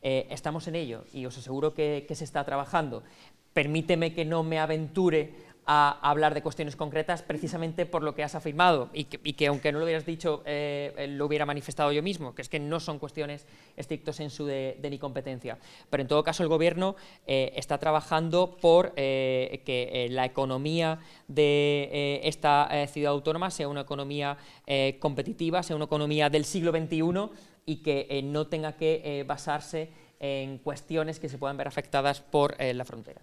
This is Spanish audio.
Eh, estamos en ello y os aseguro que se está trabajando. Permíteme que no me aventure a hablar de cuestiones concretas precisamente por lo que has afirmado y que, aunque no lo hubieras dicho, eh, eh, lo hubiera manifestado yo mismo, que es que no son cuestiones estrictas en de, de mi competencia. Pero en todo caso el Gobierno eh, está trabajando por que la economía de esta ciudad autónoma sea una economía competitiva, sea una economía del siglo XXI y que no tenga que basarse en cuestiones que se puedan ver afectadas por la frontera.